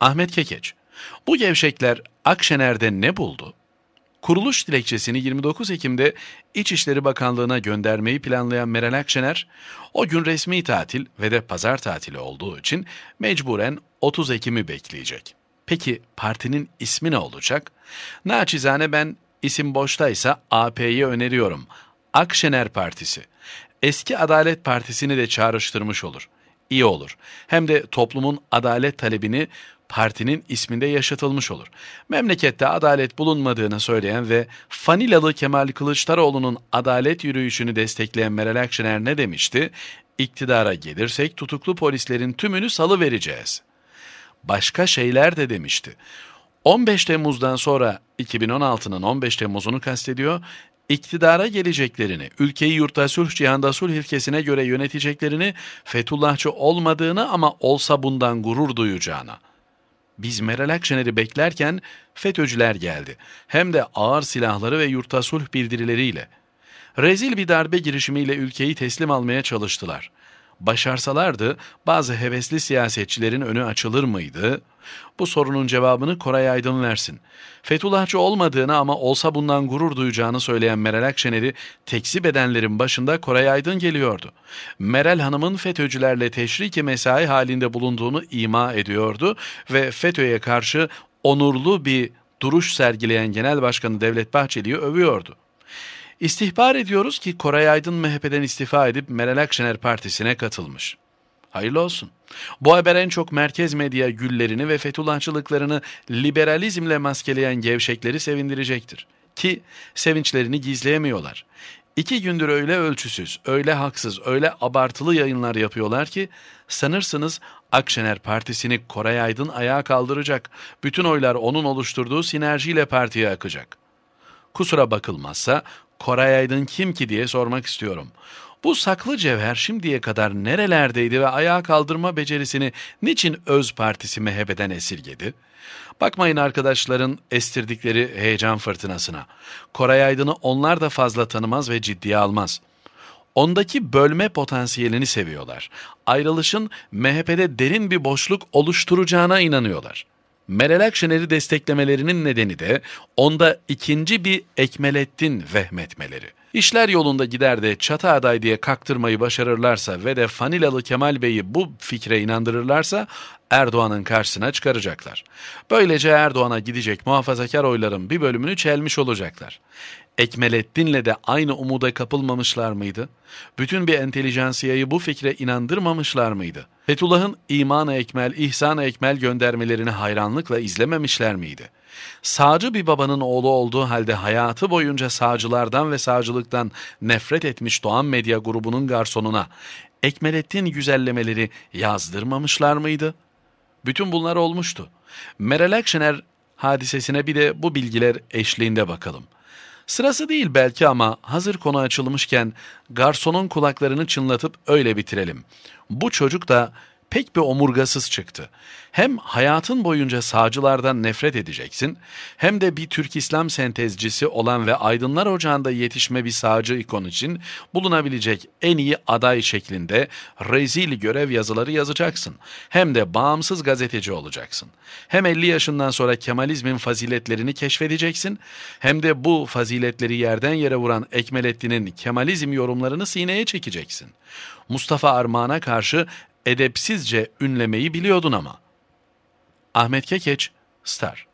Ahmet Kekeç, bu gevşekler Akşener'de ne buldu? Kuruluş dilekçesini 29 Ekim'de İçişleri Bakanlığı'na göndermeyi planlayan Meral Akşener, o gün resmi tatil ve de pazar tatili olduğu için mecburen 30 Ekim'i bekleyecek. Peki partinin ismi ne olacak? Naçizane ben isim boştaysa AP'yi öneriyorum. Akşener Partisi. Eski Adalet Partisi'ni de çağrıştırmış olur. İyi olur. Hem de toplumun adalet talebini partinin isminde yaşatılmış olur. Memlekette adalet bulunmadığını söyleyen ve Fanilalı Kemal Kılıçdaroğlu'nun adalet yürüyüşünü destekleyen Meral Akşener ne demişti? İktidara gelirsek tutuklu polislerin tümünü salı vereceğiz. Başka şeyler de demişti. 15 Temmuz'dan sonra 2016'nın 15 Temmuz'unu kastediyor İktidara geleceklerini, ülkeyi yurtta sulh cihanda sulh ilkesine göre yöneteceklerini, Fethullahçı olmadığını ama olsa bundan gurur duyacağını, biz Meral Akşener'i beklerken FETÖ'cüler geldi. Hem de ağır silahları ve yurtta sulh bildirileriyle. Rezil bir darbe girişimiyle ülkeyi teslim almaya çalıştılar. Başarsalardı bazı hevesli siyasetçilerin önü açılır mıydı? Bu sorunun cevabını Koray Aydın versin. Fethullahçı olmadığını ama olsa bundan gurur duyacağını söyleyen Meral Akşener'i tekzip edenlerin başında Koray Aydın geliyordu. Meral Hanım'ın FETÖ'cülerle teşriki mesai halinde bulunduğunu ima ediyordu ve FETÖ'ye karşı onurlu bir duruş sergileyen Genel Başkanı Devlet Bahçeli'yi övüyordu. İstihbar ediyoruz ki Koray Aydın MHP'den istifa edip Meral Akşener Partisi'ne katılmış. Hayırlı olsun. Bu haber en çok merkez medya güllerini ve Fethullahçılıklarını liberalizmle maskeleyen gevşekleri sevindirecektir. Ki sevinçlerini gizleyemiyorlar. İki gündür öyle ölçüsüz, öyle haksız, öyle abartılı yayınlar yapıyorlar ki sanırsınız Akşener Partisi'ni Koray Aydın ayağa kaldıracak, bütün oylar onun oluşturduğu sinerjiyle partiye akacak. Kusura bakılmazsa Koray Aydın kim ki diye sormak istiyorum. Bu saklı cevher şimdiye kadar nerelerdeydi ve ayağa kaldırma becerisini niçin öz partisi MHP'den esirgedi? Bakmayın arkadaşların estirdikleri heyecan fırtınasına. Koray Aydın'ı onlar da fazla tanımaz ve ciddiye almaz. Ondaki bölme potansiyelini seviyorlar. Ayrılışın MHP'de derin bir boşluk oluşturacağına inanıyorlar.'' Meral Akşener'i desteklemelerinin nedeni de onda ikinci bir Ekmelettin vehmetmeleri. İşler yolunda gider de çatı aday diye kaktırmayı başarırlarsa ve de Fanilalı Kemal Bey'i bu fikre inandırırlarsa Erdoğan'ın karşısına çıkaracaklar. Böylece Erdoğan'a gidecek muhafazakar oyların bir bölümünü çelmiş olacaklar. Ekmelettin'le de aynı umuda kapılmamışlar mıydı? Bütün bir entelijansiyayı bu fikre inandırmamışlar mıydı? Fethullah'ın imana ekmel, ihsan ekmel göndermelerini hayranlıkla izlememişler miydi? Sağcı bir babanın oğlu olduğu halde hayatı boyunca sağcılardan ve sağcılıktan nefret etmiş Doğan Medya grubunun garsonuna Ekmelettin güzellemeleri yazdırmamışlar mıydı? Bütün bunlar olmuştu. Meral Akşener hadisesine bir de bu bilgiler eşliğinde bakalım. Sırası değil belki ama hazır konu açılmışken garsonun kulaklarını çınlatıp öyle bitirelim. Bu çocuk da pek bir omurgasız çıktı. Hem hayatın boyunca sağcılardan nefret edeceksin, hem de bir Türk İslam sentezcisi olan ve Aydınlar Ocağı'nda yetişme bir sağcı ikon için bulunabilecek en iyi aday şeklinde rezil görev yazıları yazacaksın. Hem de bağımsız gazeteci olacaksın. Hem 50 yaşından sonra Kemalizmin faziletlerini keşfedeceksin, hem de bu faziletleri yerden yere vuran Ekmelettin'in Kemalizm yorumlarını sineye çekeceksin. Mustafa Armağan'a karşı edepsizce ünlemeyi biliyordun ama. Ahmet Kekeç, Star